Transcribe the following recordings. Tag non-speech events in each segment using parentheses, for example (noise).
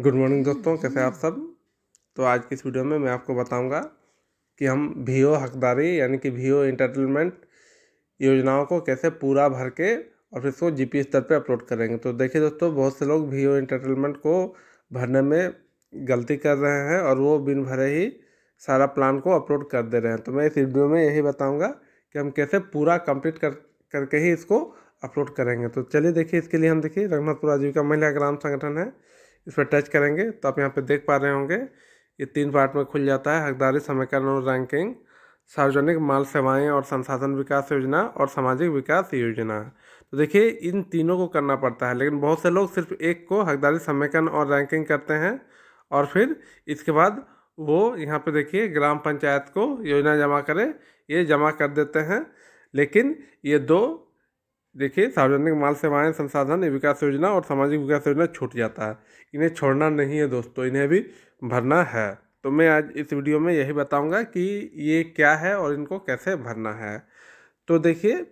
good morning दोस्तों कैसे आप सब तो आज की इस वीडियो में मैं आपको बताऊंगा कि हम भी ओ हकदारी यानी कि वी इंटरटेनमेंट योजनाओं को कैसे पूरा भर के और फिर इसको जी पी स्तर पर अपलोड करेंगे तो देखिए दोस्तों बहुत से लोग वी इंटरटेनमेंट को भरने में गलती कर रहे हैं और वो बिन भरे ही सारा प्लान को अपलोड कर दे रहे हैं तो मैं इस वीडियो में यही बताऊँगा कि हम कैसे पूरा कम्प्लीट कर करके ही इसको अपलोड करेंगे तो चलिए देखिए इसके लिए हम देखिए रघुनाथपुर आजीविका महिला ग्राम संगठन है इस पर टच करेंगे तो आप यहाँ पे देख पा रहे होंगे ये तीन पार्ट में खुल जाता है हकदारी समीकरण और रैंकिंग सार्वजनिक माल सेवाएं और संसाधन विकास योजना और सामाजिक विकास योजना तो देखिए इन तीनों को करना पड़ता है लेकिन बहुत से लोग सिर्फ एक को हकदारी समीकरण और रैंकिंग करते हैं और फिर इसके बाद वो यहाँ पे देखिए ग्राम पंचायत को योजना जमा करें ये जमा कर देते हैं लेकिन ये दो देखिए सार्वजनिक माल सेवाएं संसाधन विकास योजना और सामाजिक विकास योजना छूट जाता है इन्हें छोड़ना नहीं है दोस्तों इन्हें भी भरना है तो मैं आज इस वीडियो में यही बताऊंगा कि ये क्या है और इनको कैसे भरना है तो देखिए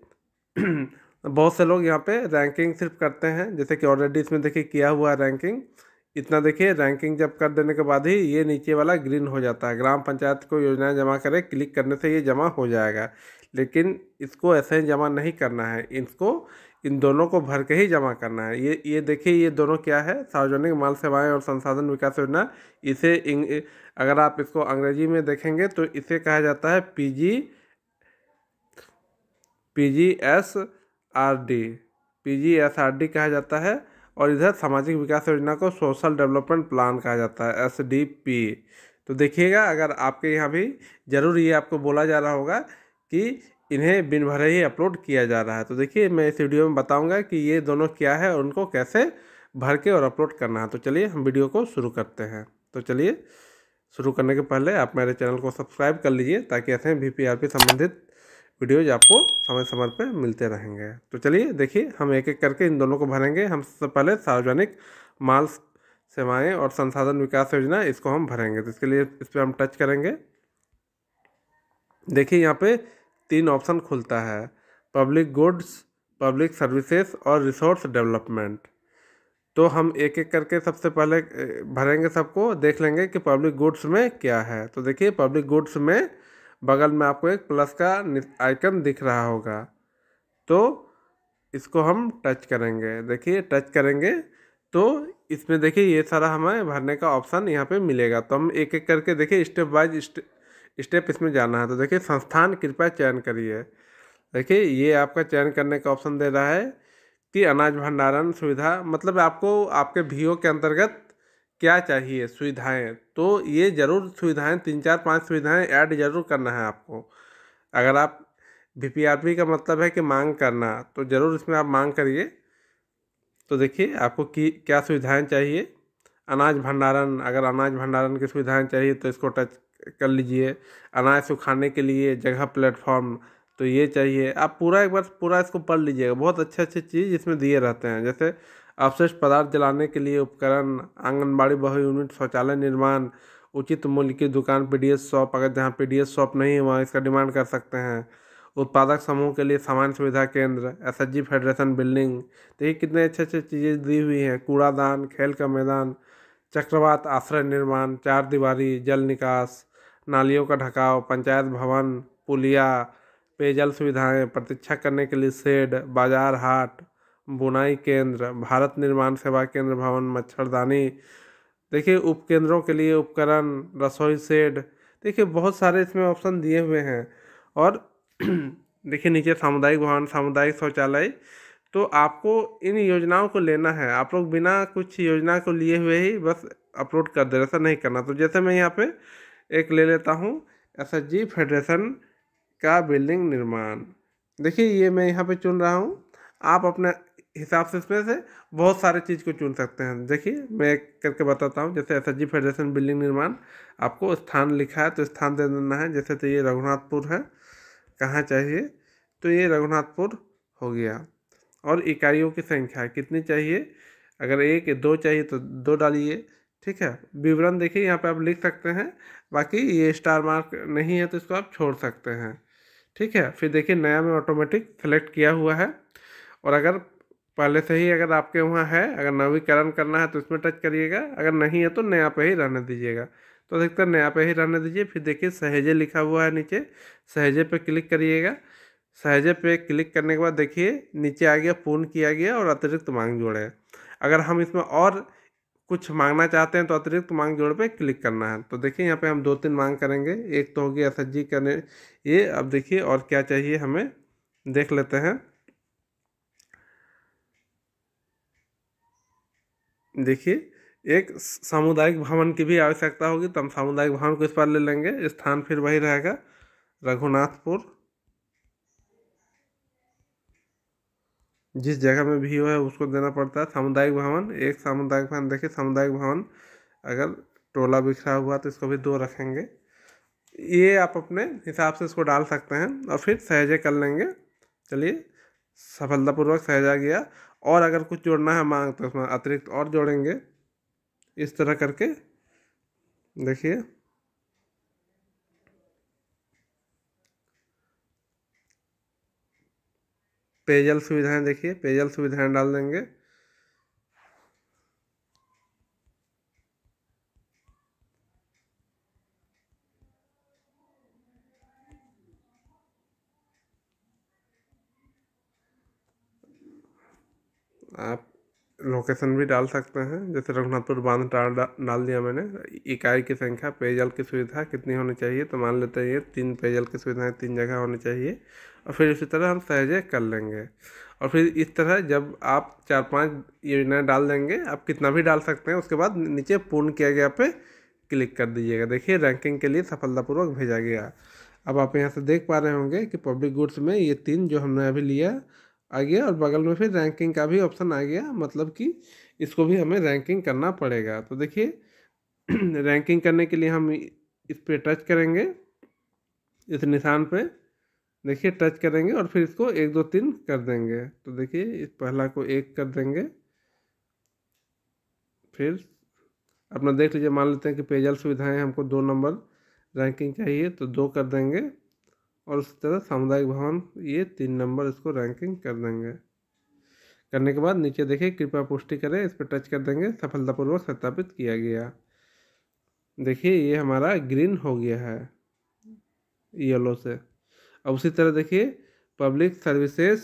(clears throat) बहुत से लोग यहाँ पे रैंकिंग सिर्फ करते हैं जैसे कि ऑलरेडी इसमें देखिए किया हुआ रैंकिंग इतना देखिए रैंकिंग जब कर देने के बाद ही ये नीचे वाला ग्रीन हो जाता है ग्राम पंचायत को योजनाएं जमा करें क्लिक करने से ये जमा हो जाएगा लेकिन इसको ऐसे ही जमा नहीं करना है इसको इन दोनों को भर के ही जमा करना है ये ये देखिए ये दोनों क्या है सार्वजनिक माल सेवाएं और संसाधन विकास योजना इसे अगर आप इसको अंग्रेजी में देखेंगे तो इसे कहा जाता है पीजी पीजीएसआरडी पीजीएसआरडी कहा जाता है और इधर सामाजिक विकास योजना को सोशल डेवलपमेंट प्लान कहा जाता है एसडीपी तो देखिएगा अगर आपके यहाँ भी ज़रूर ये आपको बोला जा रहा होगा कि इन्हें बिन भरे ही अपलोड किया जा रहा है तो देखिए मैं इस वीडियो में बताऊंगा कि ये दोनों क्या है और उनको कैसे भर के और अपलोड करना है तो चलिए हम वीडियो को शुरू करते हैं तो चलिए शुरू करने के पहले आप मेरे चैनल को सब्सक्राइब कर लीजिए ताकि ऐसे वी पी संबंधित वीडियोज आपको समय समय पर मिलते रहेंगे तो चलिए देखिए हम एक एक करके इन दोनों को भरेंगे हम सबसे पहले सार्वजनिक माल सेवाएं और संसाधन विकास योजना इसको हम भरेंगे तो इसके लिए इस पर हम टच करेंगे देखिए यहाँ पे तीन ऑप्शन खुलता है पब्लिक गुड्स पब्लिक सर्विसेज और रिसोर्स डेवलपमेंट तो हम एक एक करके सबसे पहले भरेंगे सबको देख लेंगे कि पब्लिक गुड्स में क्या है तो देखिए पब्लिक गुड्स में बगल में आपको एक प्लस का आइकन दिख रहा होगा तो इसको हम टच करेंगे देखिए टच करेंगे तो इसमें देखिए ये सारा हमें भरने का ऑप्शन यहाँ पे मिलेगा तो हम एक एक करके देखिए स्टेप बाय स्टेप इसमें जाना है तो देखिए संस्थान कृपया चयन करिए देखिए ये आपका चयन करने का ऑप्शन दे रहा है कि अनाज भंडारण सुविधा मतलब आपको आपके भी के अंतर्गत क्या चाहिए सुविधाएं तो ये ज़रूर सुविधाएं तीन चार पांच सुविधाएं ऐड जरूर करना है आपको अगर आप वी का मतलब है कि मांग करना तो ज़रूर इसमें आप मांग करिए तो देखिए आपको की क्या सुविधाएं चाहिए अनाज भंडारण अगर अनाज भंडारण की सुविधाएं चाहिए तो इसको टच कर लीजिए अनाज सुखाने के लिए जगह प्लेटफॉर्म तो ये चाहिए आप पूरा एक बार पूरा इसको पढ़ लीजिएगा बहुत अच्छे अच्छे चीज़ इसमें दिए रहते हैं जैसे अवशिष्ट पदार्थ जलाने के लिए उपकरण आंगनबाड़ी बहु यूनिट शौचालय निर्माण उचित मूल्य की दुकान पी डी एस शॉप अगर जहाँ पी डी एस शॉप नहीं है वहाँ इसका डिमांड कर सकते हैं उत्पादक समूह के लिए सामान्य सुविधा केंद्र S H G federation building तो ये कितने अच्छे अच्छे चीज़ें दी हुई हैं कूड़ादान खेल का मैदान चक्रवात आश्रय निर्माण चार दीवारी जल निकास नालियों का ढकाव पंचायत भवन पुलिया पेयजल सुविधाएं प्रतीक्षा करने के लिए शेड बाजार हाट बुनाई केंद्र भारत निर्माण सेवा केंद्र भवन मच्छरदानी देखिए उपकेंद्रों के लिए उपकरण रसोई सेड देखिए बहुत सारे इसमें ऑप्शन दिए हुए हैं और (clears throat) देखिए नीचे सामुदायिक भवन सामुदायिक शौचालय तो आपको इन योजनाओं को लेना है आप लोग बिना कुछ योजना को लिए हुए ही बस अपलोड कर दे रहे ऐसा नहीं करना तो जैसे मैं यहाँ पे एक ले लेता हूँ एस एच जी फेडरेशन का बिल्डिंग निर्माण देखिए ये मैं यहाँ पे चुन रहा हूँ आप अपने हिसाब से इसमें से बहुत सारे चीज़ को चुन सकते हैं देखिए मैं एक करके बताता हूँ जैसे S H G federation building निर्माण आपको स्थान लिखा है तो स्थान दे देना है जैसे तो ये रघुनाथपुर है कहाँ चाहिए तो ये रघुनाथपुर हो गया और इकाइयों की संख्या कितनी चाहिए अगर एक दो चाहिए तो दो डालिए ठीक है विवरण देखिए यहाँ पे आप लिख सकते हैं बाकी ये स्टार मार्क नहीं है तो इसको आप छोड़ सकते हैं ठीक है फिर देखिए नया में ऑटोमेटिक सेलेक्ट किया हुआ है और अगर पहले से ही अगर आपके वहाँ है अगर नवीकरण करना है तो इसमें टच करिएगा अगर नहीं है तो नया पे ही रहने दीजिएगा तो अधिकतर नया पे ही रहने दीजिए फिर देखिए सहेजे लिखा हुआ है नीचे सहेजे पे क्लिक करिएगा सहेजे पे क्लिक करने के बाद देखिए नीचे आ गया पूर्ण किया गया और अतिरिक्त मांग जोड़े अगर हम इसमें और कुछ मांगना चाहते हैं तो अतिरिक्त मांग जोड़ पे क्लिक करना है तो देखिए यहाँ पे हम दो तीन मांग करेंगे एक तो होगी एस करने ये अब देखिए और क्या चाहिए हमें देख लेते हैं देखिए एक सामुदायिक भवन की भी आवश्यकता होगी तो हम सामुदायिक भवन को इस बार ले लेंगे स्थान फिर वही रहेगा रघुनाथपुर जिस जगह में भी है उसको देना पड़ता है सामुदायिक भवन एक सामुदायिक भवन देखिए सामुदायिक भवन अगर टोला बिखरा हुआ तो इसको भी दो रखेंगे ये आप अपने हिसाब से इसको डाल सकते हैं और फिर सहजे कर लेंगे चलिए सफलतापूर्वक सहजा गया और अगर कुछ जोड़ना है मांग तो उसमें अतिरिक्त और जोड़ेंगे इस तरह करके देखिए पेयजल सुविधाएं देखिए पेयजल सुविधाएं डाल देंगे आप लोकेशन भी डाल सकते हैं जैसे रघुनाथपुर बांध डाल डाल दिया मैंने इकाई की संख्या पेयजल की सुविधा कितनी होनी चाहिए तो मान लेते हैं ये तीन पेयजल की सुविधाएं तीन जगह होनी चाहिए और फिर उसी तरह हम सहजे कर लेंगे और फिर इस तरह जब आप चार पांच योजनाएँ डाल देंगे आप कितना भी डाल सकते हैं उसके बाद नीचे पूर्ण किया गया पे क्लिक कर दीजिएगा देखिए रैंकिंग के लिए सफलतापूर्वक भेजा गया अब आप यहाँ से देख पा रहे होंगे कि पब्लिक गुड्स में ये तीन जो हमने अभी लिया आ गया और बगल में फिर रैंकिंग का भी ऑप्शन आ गया मतलब कि इसको भी हमें रैंकिंग करना पड़ेगा तो देखिए रैंकिंग (clears throat) करने के लिए हम इस पर टच करेंगे इस निशान पर देखिए टच करेंगे और फिर इसको एक दो तीन कर देंगे तो देखिए इस पहला को एक कर देंगे फिर अपना देख लीजिए मान लेते हैं कि पेयजल सुविधाएं हमको दो नंबर रैंकिंग चाहिए तो दो कर देंगे और उसी तरह सामुदायिक भवन ये तीन नंबर इसको रैंकिंग कर देंगे करने के बाद नीचे देखिए कृपया पुष्टि करें इस पर टच कर देंगे सफलतापूर्वक सत्यापित किया गया देखिए ये हमारा ग्रीन हो गया है येलो से अब उसी तरह देखिए पब्लिक सर्विसेज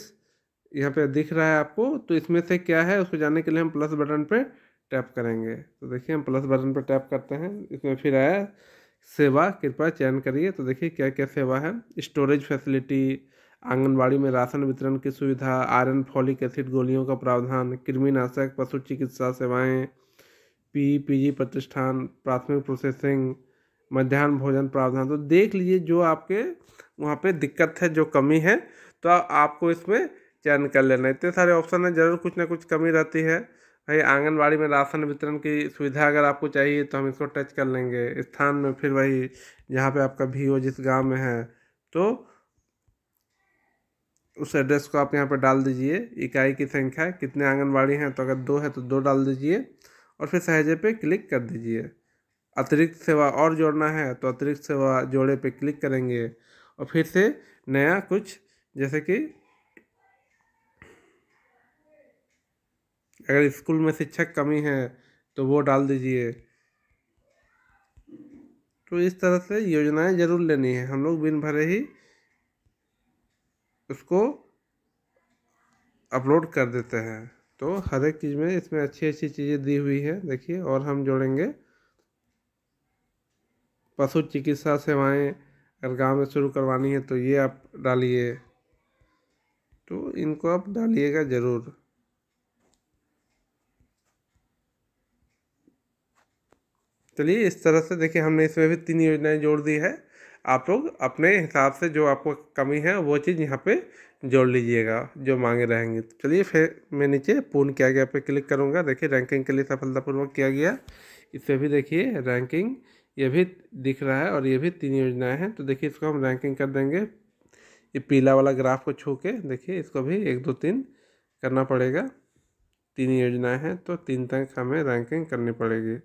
यहाँ पे दिख रहा है आपको तो इसमें से क्या है उसको जानने के लिए हम प्लस बटन पे टैप करेंगे तो देखिए हम प्लस बटन पर टैप करते हैं इसमें फिर आया सेवा कृपया चयन करिए तो देखिए क्या क्या सेवा है स्टोरेज फैसिलिटी आंगनबाड़ी में राशन वितरण की सुविधा आयरन फॉलिक एसिड गोलियों का प्रावधान कृमिनाशक पशु चिकित्सा सेवाएँ पी जी प्रतिष्ठान प्राथमिक प्रोसेसिंग मध्यान्ह भोजन प्रावधान तो देख लीजिए जो आपके वहाँ पे दिक्कत है जो कमी है तो आपको इसमें चयन कर लेना इतने सारे ऑप्शन हैं ज़रूर कुछ ना कुछ कमी रहती है भाई आंगनबाड़ी में राशन वितरण की सुविधा अगर आपको चाहिए तो हम इसको टच कर लेंगे स्थान में फिर वही जहाँ पे आपका भी हो जिस गांव में है तो उस एड्रेस को आप यहाँ पर डाल दीजिए इकाई की संख्या कितने आंगनबाड़ी हैं तो अगर दो है तो दो डाल दीजिए और फिर सहजे पे क्लिक कर दीजिए अतिरिक्त सेवा और जोड़ना है तो अतिरिक्त सेवा जोड़े पे क्लिक करेंगे और फिर से नया कुछ जैसे कि अगर स्कूल में शिक्षक कमी है तो वो डाल दीजिए तो इस तरह से योजनाएं ज़रूर लेनी है हम लोग बिन भरे ही उसको अपलोड कर देते हैं तो हर एक चीज़ में इसमें अच्छी अच्छी चीज़ें दी हुई है देखिए और हम जोड़ेंगे पशु चिकित्सा सेवाएं अगर गांव में शुरू करवानी है तो ये आप डालिए तो इनको आप डालिएगा ज़रूर चलिए इस तरह से देखिए हमने इसमें भी तीन योजनाएं जोड़ दी है आप लोग अपने हिसाब से जो आपको कमी है वो चीज़ यहाँ पे जोड़ लीजिएगा जो मांगे रहेंगे तो चलिए फिर मैं नीचे पूर्ण किया गया पे क्लिक करूँगा देखिए रैंकिंग के लिए सफलतापूर्वक किया गया इससे भी देखिए रैंकिंग ये भी दिख रहा है और ये भी तीन योजनाएं हैं तो देखिए इसको हम रैंकिंग कर देंगे ये पीला वाला ग्राफ को छू के देखिए इसको भी एक दो तीन करना पड़ेगा तीन योजनाएं हैं तो तीन तक हमें रैंकिंग करनी पड़ेगी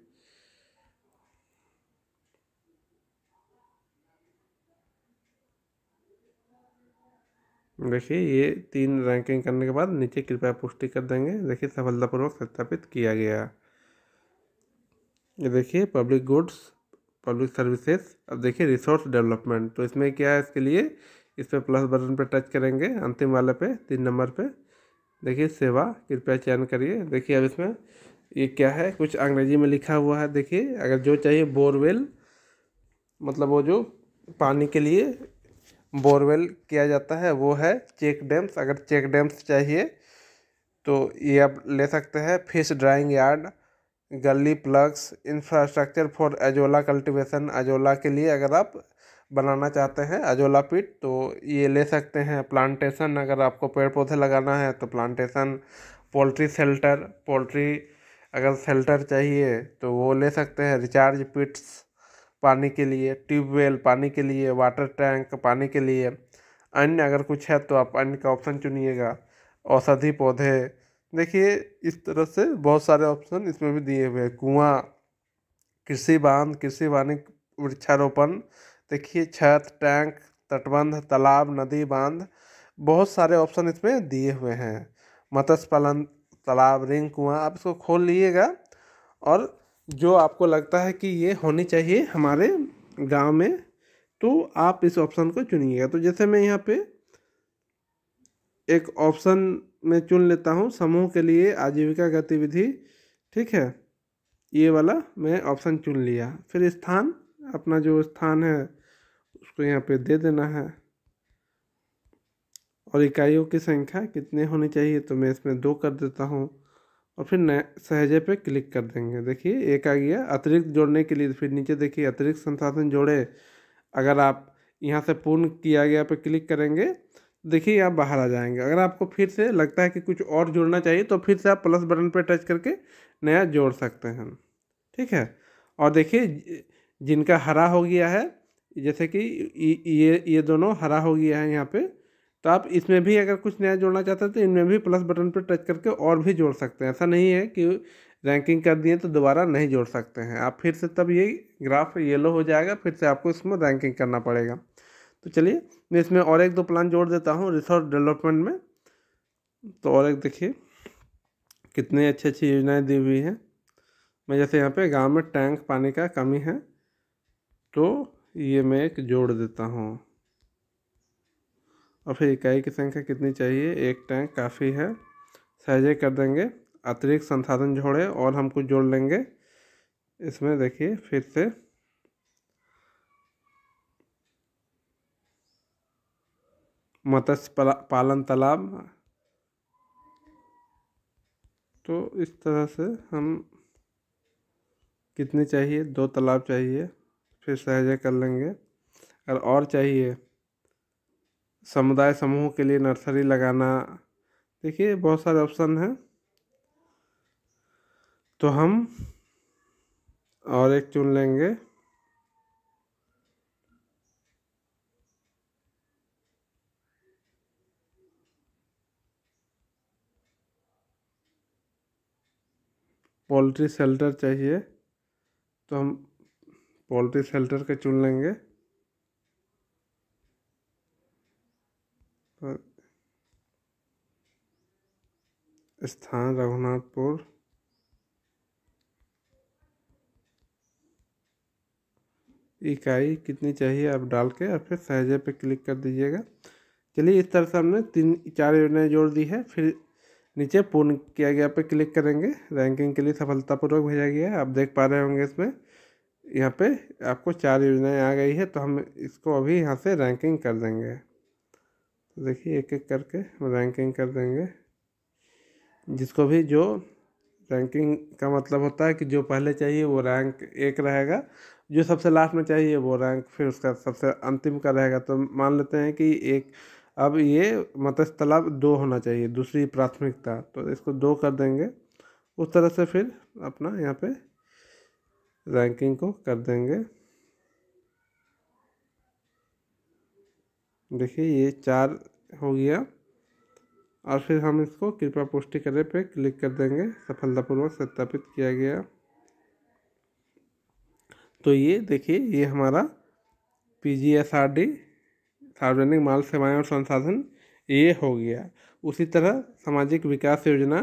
देखिए ये तीन रैंकिंग करने के बाद नीचे कृपया पुष्टि कर देंगे देखिए सफलतापूर्वक सत्यापित किया गया ये देखिए पब्लिक गुड्स पब्लिक सर्विसेज अब देखिए रिसोर्स डेवलपमेंट तो इसमें क्या है इसके लिए इस पर प्लस बटन पर टच करेंगे अंतिम वाले पे तीन नंबर पे देखिए सेवा कृपया चयन करिए देखिए अब इसमें ये क्या है कुछ अंग्रेजी में लिखा हुआ है देखिए अगर जो चाहिए बोरवेल मतलब वो जो पानी के लिए बोरवेल किया जाता है वो है चेक डैम्स अगर चेक डैम्स चाहिए तो ये आप ले सकते हैं fish drying yard gully plugs infrastructure for azolla cultivation azolla के लिए अगर आप बनाना चाहते हैं अजोला पीट तो ये ले सकते हैं प्लांटेशन अगर आपको पेड़ पौधे लगाना है तो प्लांटेशन पोल्ट्री सेल्टर पोल्ट्री अगर सेल्टर चाहिए तो वो ले सकते हैं रिचार्ज पिट्स पानी के लिए ट्यूबवेल पानी के लिए वाटर टैंक पानी के लिए अन्य अगर कुछ है तो आप अन्य का ऑप्शन चुनिएगा औषधि पौधे देखिए इस तरह से बहुत सारे ऑप्शन इसमें भी दिए हुए हैं कुआं कृषि बांध कृषि वानिक वृक्षारोपण देखिए छत टैंक तटबंध तालाब नदी बांध बहुत सारे ऑप्शन इसमें दिए हुए हैं मत्स्य पालन तालाब रिंग कुआं आप इसको खोल लीजिएगा और जो आपको लगता है कि ये होनी चाहिए हमारे गांव में तो आप इस ऑप्शन को चुनिएगा तो जैसे मैं यहाँ पे एक ऑप्शन मैं चुन लेता हूँ समूह के लिए आजीविका गतिविधि ठीक है ये वाला मैं ऑप्शन चुन लिया फिर स्थान अपना जो स्थान है उसको यहाँ पे दे देना है और इकाइयों की संख्या कितने होनी चाहिए तो मैं इसमें दो कर देता हूँ और फिर नए सहजे पे क्लिक कर देंगे देखिए एक आ गया अतिरिक्त जोड़ने के लिए तो फिर नीचे देखिए अतिरिक्त संसाधन जोड़े अगर आप यहाँ से पूर्ण किया गया पे क्लिक करेंगे देखिए आप बाहर आ जाएंगे अगर आपको फिर से लगता है कि कुछ और जोड़ना चाहिए तो फिर से आप प्लस बटन पर टच करके नया जोड़ सकते हैं ठीक है और देखिए जिनका हरा हो गया है जैसे कि ये ये दोनों हरा हो गया है यहाँ पे तो आप इसमें भी अगर कुछ नया जोड़ना चाहते हैं तो इनमें भी प्लस बटन पर टच करके और भी जोड़ सकते हैं ऐसा नहीं है कि रैंकिंग कर दिए तो दोबारा नहीं जोड़ सकते हैं आप फिर से तब ये ग्राफ येलो हो जाएगा फिर से आपको इसमें रैंकिंग करना पड़ेगा तो चलिए मैं इसमें और एक दो प्लान जोड़ देता हूँ रिसोर्स डेवलपमेंट में तो और एक देखिए कितने अच्छी अच्छी योजनाएं दी हुई हैं मैं जैसे यहाँ पे गांव में टैंक पानी का कमी है तो ये मैं एक जोड़ देता हूँ और फिर इकाई की संख्या कितनी चाहिए एक टैंक काफ़ी है सहजे कर देंगे अतिरिक्त संसाधन जोड़े और हम कुछ जोड़ लेंगे इसमें देखिए फिर से मत्स्य पालन तालाब तो इस तरह से हम कितने चाहिए दो तालाब चाहिए फिर सहजय कर लेंगे अगर और चाहिए समुदाय समूह के लिए नर्सरी लगाना देखिए बहुत सारे ऑप्शन हैं तो हम और एक चुन लेंगे पोल्ट्री सेल्टर चाहिए तो हम पोल्ट्री सेल्टर का चुन लेंगे स्थान रघुनाथपुर इकाई कितनी चाहिए आप डाल के और फिर सहजे पे क्लिक कर दीजिएगा चलिए इस तरह से हमने तीन चार योजनाएँ जोड़ दी है फिर नीचे पूर्ण किया गया पे क्लिक करेंगे रैंकिंग के लिए सफलतापूर्वक भेजा गया है आप देख पा रहे होंगे इसमें यहाँ पे आपको चार योजनाएं आ गई है तो हम इसको अभी यहाँ से रैंकिंग कर देंगे तो देखिए एक एक करके हम रैंकिंग कर देंगे जिसको भी जो रैंकिंग का मतलब होता है कि जो पहले चाहिए वो रैंक एक रहेगा जो सबसे लास्ट में चाहिए वो रैंक फिर उसका सबसे अंतिम का रहेगा तो मान लेते हैं कि एक अब ये मत्स्य तालाब दो होना चाहिए दूसरी प्राथमिकता तो इसको दो कर देंगे उस तरह से फिर अपना यहाँ पे रैंकिंग को कर देंगे देखिए ये चार हो गया और फिर हम इसको कृपया पुष्टि करने पे क्लिक कर देंगे सफलतापूर्वक सत्यापित किया गया तो ये देखिए ये हमारा P G S R D सार्वजनिक माल सेवाएं और संसाधन ये हो गया उसी तरह सामाजिक विकास योजना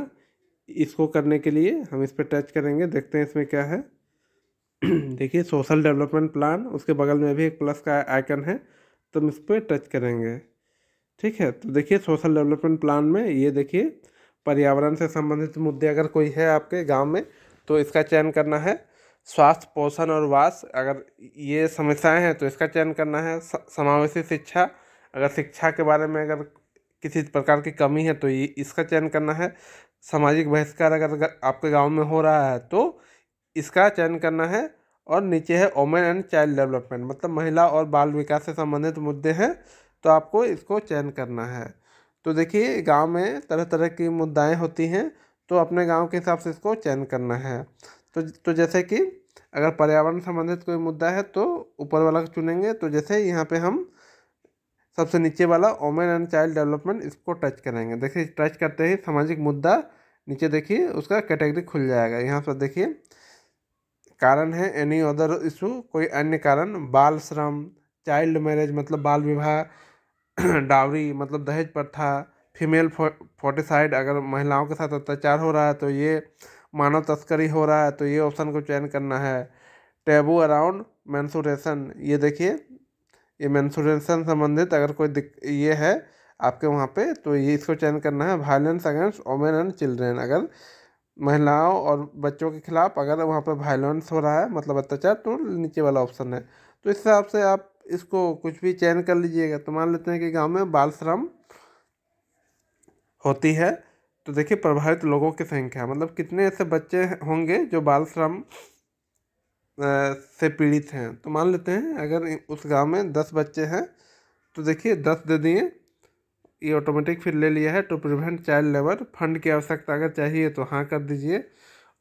इसको करने के लिए हम इस पर टच करेंगे देखते हैं इसमें क्या है (clears throat) देखिए सोशल डेवलपमेंट प्लान उसके बगल में भी एक प्लस का आइकन है तो हम इस पर टच करेंगे ठीक है तो देखिए सोशल डेवलपमेंट प्लान में ये देखिए पर्यावरण से संबंधित मुद्दे अगर कोई है आपके गांव में तो इसका चयन करना है स्वास्थ्य पोषण और वास अगर ये समस्याएं हैं तो इसका चयन करना है समावेशी शिक्षा अगर शिक्षा के बारे में अगर किसी प्रकार की कमी है तो ये इसका चयन करना है सामाजिक बहिष्कार अगर आपके गांव में हो रहा है तो इसका चयन करना है और नीचे है ओमेन एंड चाइल्ड डेवलपमेंट मतलब महिला और बाल विकास से संबंधित मुद्दे हैं तो आपको इसको चयन करना है तो देखिए गांव में तरह तरह की मुद्दाएं होती हैं तो अपने गांव के हिसाब से इसको चयन करना है तो तो जैसे कि अगर पर्यावरण संबंधित कोई मुद्दा है तो ऊपर वाला चुनेंगे तो जैसे यहाँ पे हम सबसे नीचे वाला वोमेन एंड चाइल्ड डेवलपमेंट इसको टच करेंगे देखिए टच करते ही सामाजिक मुद्दा नीचे देखिए उसका कैटेगरी खुल जाएगा यहाँ पर देखिए कारण है एनी अदर इशू कोई अन्य कारण बाल श्रम चाइल्ड मैरिज मतलब बाल विवाह डावरी (clears throat) मतलब दहेज प्रथा फीमेल फोर्टिसाइड अगर महिलाओं के साथ अत्याचार हो रहा है तो ये मानव तस्करी हो रहा है तो ये ऑप्शन को चयन करना है टैबू अराउंड मैंसुरेशन ये देखिए ये मैंसुरेशन संबंधित अगर कोई दिक ये है आपके वहाँ पे तो ये इसको चयन करना है violence against women and children अगर महिलाओं और बच्चों के खिलाफ अगर वहाँ पर वायलेंस हो रहा है मतलब अत्याचार तो नीचे वाला ऑप्शन है तो इस हिसाब से आप इसको कुछ भी चयन कर लीजिएगा तो मान लेते हैं कि गांव में बाल श्रम होती है तो देखिए प्रभावित लोगों की संख्या मतलब कितने ऐसे बच्चे होंगे जो बाल श्रम से पीड़ित हैं तो मान लेते हैं अगर उस गांव में दस बच्चे हैं तो देखिए दस दे दिए ये ऑटोमेटिक फिर ले लिया है to prevent child labour fund की आवश्यकता अगर चाहिए तो हाँ कर दीजिए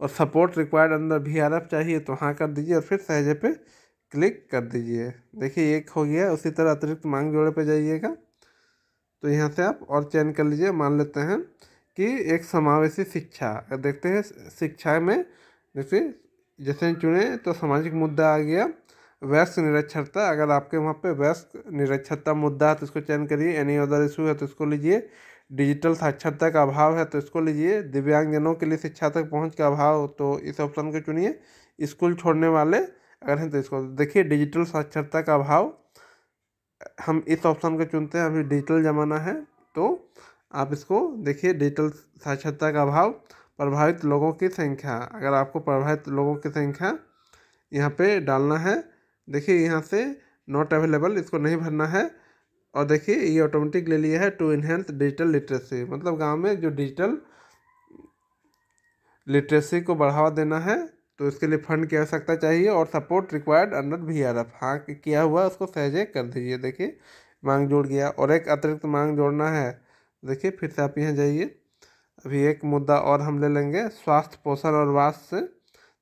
और सपोर्ट रिक्वायर्ड अंदर भी आर चाहिए तो हाँ कर दीजिए और फिर सहजे पे क्लिक कर दीजिए देखिए एक हो गया उसी तरह अतिरिक्त मांग जोड़े पे जाइएगा तो यहाँ से आप और चेंज कर लीजिए मान लेते हैं कि एक समावेशी शिक्षा देखते हैं शिक्षा में जैसे जैसे चुने तो सामाजिक मुद्दा आ गया वयस्क निरक्षरता अगर आपके वहाँ पे वयस्क निरक्षरता मुद्दा है तो इसको चयन करिए एनी अदर इशू है तो इसको लीजिए डिजिटल साक्षरता का अभाव है तो इसको लीजिए दिव्यांगजनों के लिए शिक्षा तक पहुँच का अभाव तो इस ऑप्शन को चुनिए स्कूल छोड़ने वाले अगर हैं तो इसको देखिए डिजिटल साक्षरता का अभाव हम इस ऑप्शन को चुनते हैं अभी डिजिटल ज़माना है तो आप इसको देखिए डिजिटल साक्षरता का अभाव प्रभावित लोगों की संख्या अगर आपको प्रभावित लोगों की संख्या यहाँ पे डालना है देखिए यहाँ से नॉट अवेलेबल इसको नहीं भरना है और देखिए ये ऑटोमेटिक ले लिया है टू इन्हेंस डिजिटल लिटरेसी मतलब गांव में जो डिजिटल लिटरेसी को बढ़ावा देना है तो इसके लिए फंड की आवश्यकता चाहिए और support required under V R F हाँ किया हुआ उसको सहजे कर दीजिए देखिए मांग जोड़ गया और एक अतिरिक्त मांग जोड़ना है देखिए फिर से आप यहाँ जाइए अभी एक मुद्दा और हम ले लेंगे स्वास्थ्य पोषण और वास से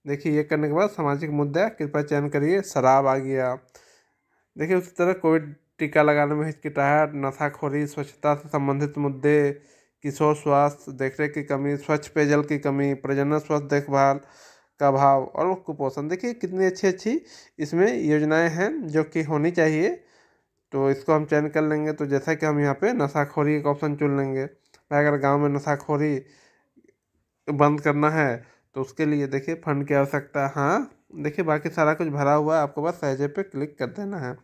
देखिए ये करने के बाद सामाजिक मुद्दा कृपया चयन करिए शराब आ गया देखिए उसी तरह कोविड टीका लगाने में हिचकिटाहट नशाखोरी स्वच्छता से संबंधित मुद्दे किशोर स्वास्थ्य देखरेख की कमी स्वच्छ पेयजल की कमी प्रजनन स्वास्थ्य देखभाल का अभाव और कुपोषण देखिए कितनी अच्छी अच्छी इसमें योजनाएं हैं जो कि होनी चाहिए तो इसको हम चेंज कर लेंगे तो जैसा कि हम यहाँ पे नशाखोरी का ऑप्शन चुन लेंगे भाई अगर गांव में नशाखोरी बंद करना है तो उसके लिए देखिए फंड की आवश्यकता हाँ देखिए बाकी सारा कुछ भरा हुआ है आपको बस सहजे पे क्लिक कर देना है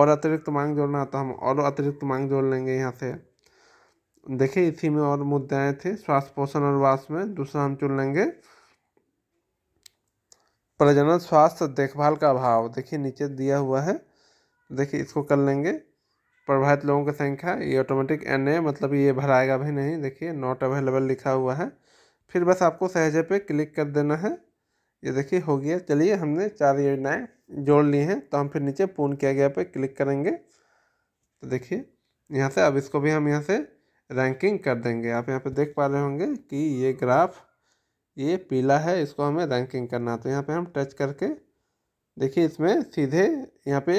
और अतिरिक्त मांग जोड़ना है तो हम और अतिरिक्त मांग जोड़ लेंगे यहाँ से देखिए इसी में और मुद्दे आए थे स्वास्थ्य पोषण और वास में दूसरा हम चुन लेंगे प्रजनन स्वास्थ्य देखभाल का अभाव देखिए नीचे दिया हुआ है देखिए इसको कर लेंगे प्रभावित लोगों की संख्या ये ऑटोमेटिक एन ए मतलब ये भराएगा भी नहीं देखिए नॉट अवेलेबल लिखा हुआ है फिर बस आपको सहजे पे क्लिक कर देना है ये देखिए हो गया चलिए हमने चार योजनाएँ जोड़ ली हैं तो हम फिर नीचे पूर्ण किया गया पे क्लिक करेंगे तो देखिए यहाँ से अब इसको भी हम यहाँ से रैंकिंग कर देंगे आप यहाँ पे देख पा रहे होंगे कि ये ग्राफ ये पीला है इसको हमें रैंकिंग करना है तो यहाँ पे हम टच करके देखिए इसमें सीधे यहाँ पे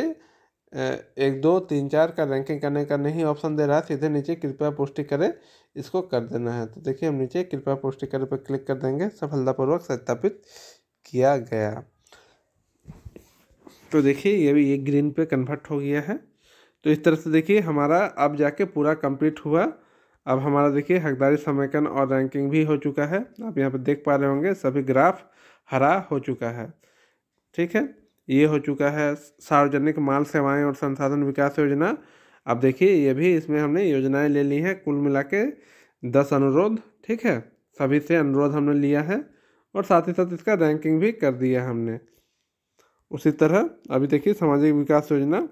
एक दो तीन चार का रैंकिंग करने का नहीं ऑप्शन दे रहा है सीधे नीचे कृपया पुष्टि करें इसको कर देना है तो देखिए हम नीचे कृपया पुष्टि करें पर क्लिक कर देंगे सफलतापूर्वक सत्यापित किया गया तो देखिए ये भी ये ग्रीन पे कन्वर्ट हो गया है तो इस तरह से देखिए हमारा अब जाके पूरा कंप्लीट हुआ अब हमारा देखिए हकदारी समयकन और रैंकिंग भी हो चुका है आप यहाँ पर देख पा रहे होंगे सभी ग्राफ हरा हो चुका है ठीक है ये हो चुका है सार्वजनिक माल सेवाएं और संसाधन विकास योजना अब देखिए ये भी इसमें हमने योजनाएं ले ली हैं कुल मिला के दस अनुरोध ठीक है सभी से अनुरोध हमने लिया है और साथ ही साथ इसका रैंकिंग भी कर दिया हमने उसी तरह अभी देखिए सामाजिक विकास योजना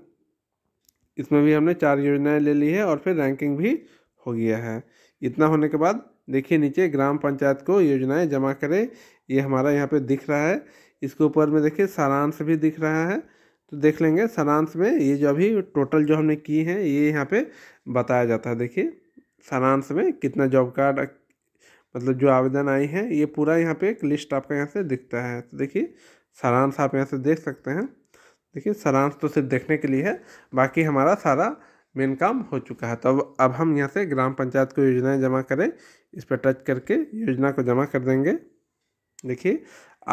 इसमें भी हमने चार योजनाएं ले ली है और फिर रैंकिंग भी हो गया है इतना होने के बाद देखिए नीचे ग्राम पंचायत को योजनाएं जमा करें ये हमारा यहाँ पे दिख रहा है इसके ऊपर में देखिए सारांश भी दिख रहा है तो देख लेंगे सारांश में ये जो अभी टोटल जो हमने की है ये यहाँ पे बताया जाता है देखिए सारांश में कितना जॉब कार्ड मतलब जो आवेदन आई है ये पूरा यहाँ पे एक लिस्ट आपका यहाँ से दिखता है तो देखिए सारांश आप यहाँ से देख सकते हैं देखिए सारांश तो सिर्फ देखने के लिए है बाकी हमारा सारा मेन काम हो चुका है तो अब अब हम यहाँ से ग्राम पंचायत को योजनाएँ जमा करें इस पर टच करके योजना को जमा कर देंगे देखिए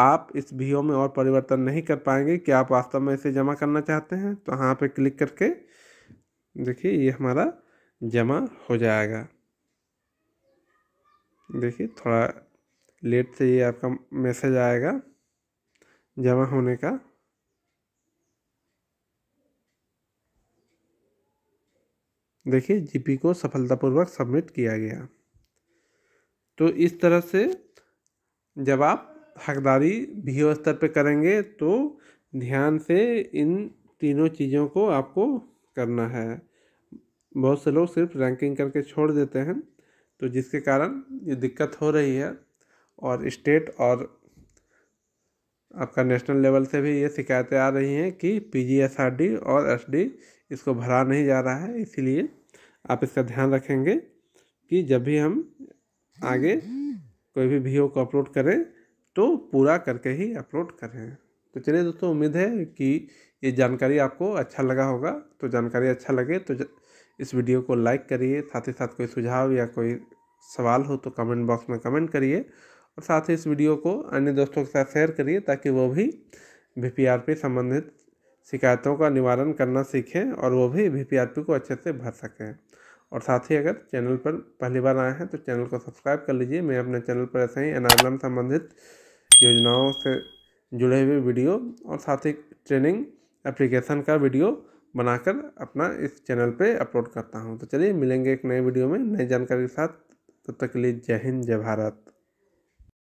आप इस वीओ में और परिवर्तन नहीं कर पाएंगे कि आप वास्तव में इसे जमा करना चाहते हैं तो हाँ, यहाँ पे क्लिक करके देखिए ये हमारा जमा हो जाएगा देखिए थोड़ा लेट से ये आपका मैसेज आएगा जमा होने का देखिए जीपी को सफलतापूर्वक सबमिट किया गया तो इस तरह से जब आप हकदारी भी ओ स्तर पर करेंगे तो ध्यान से इन तीनों चीज़ों को आपको करना है बहुत से लोग सिर्फ रैंकिंग करके छोड़ देते हैं तो जिसके कारण ये दिक्कत हो रही है और स्टेट और आपका नेशनल लेवल से भी ये शिकायतें आ रही हैं कि पी और एस इसको भरा नहीं जा रहा है इसीलिए आप इसका ध्यान रखेंगे कि जब भी हम आगे कोई भी वीडियो को अपलोड करें तो पूरा करके ही अपलोड करें तो चलिए दोस्तों उम्मीद है कि ये जानकारी आपको अच्छा लगा होगा तो जानकारी अच्छा लगे तो इस वीडियो को लाइक करिए साथ ही साथ कोई सुझाव या कोई सवाल हो तो कमेंट बॉक्स में कमेंट करिए और साथ ही इस वीडियो को अन्य दोस्तों के साथ शेयर करिए ताकि वो भी वी पी संबंधित शिकायतों का निवारण करना सीखें और वो भी वी पी को अच्छे से भर सकें और साथ ही अगर चैनल पर पहली बार आए हैं तो चैनल को सब्सक्राइब कर लीजिए मैं अपने चैनल पर ऐसे ही एनालम संबंधित योजनाओं से जुड़े हुए वीडियो और साथ ही ट्रेनिंग एप्लीकेशन का वीडियो बनाकर अपना इस चैनल पे अपलोड करता हूँ तो चलिए मिलेंगे एक नए वीडियो में नई जानकारी के साथ तब तो तक के लिए जय हिंद जय भारत